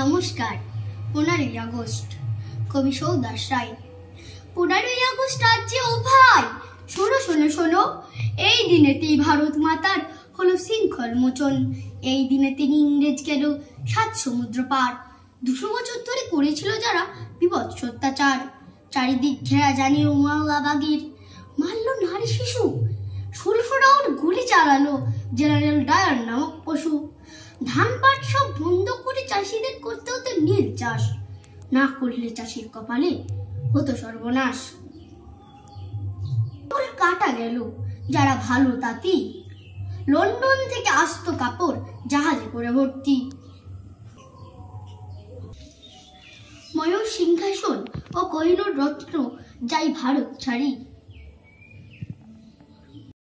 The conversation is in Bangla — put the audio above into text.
নমস্কার পনেরোই আগস্ট কবি সৌদাস রায় পনেরোই আগস্ট রাজ্যে ও ভাই শোনো শোনো শোনো এই দিনেতেই ভারত মাতার হলো শৃঙ্খল মোচন এই দিনে তিনি ইংরেজ গেল সাত সমুদ্র পার দুশো বছর ধরে করেছিল যারা বিভৎস অত্যাচার চারিদিক ঘেরা জানি উমাওয়াবাগির মারল নারী শিশু ষোলশো রাউন্ড গুলি চালালো জেনারেল ডায়ার নামক পশু ধান পাট সব বন্ধ চাষিদের করতে হতো নীল চাষ না করলে চাষির কপালে হতো সর্বনাশ কাটা গেল যারা ভালো তাতি লন্ডন থেকে আসতো কাপড় জাহাজে করে ভর্তি ময়ূর সিংহাসন ও কহিনুর রত্ন যাই ভারত ছাড়ি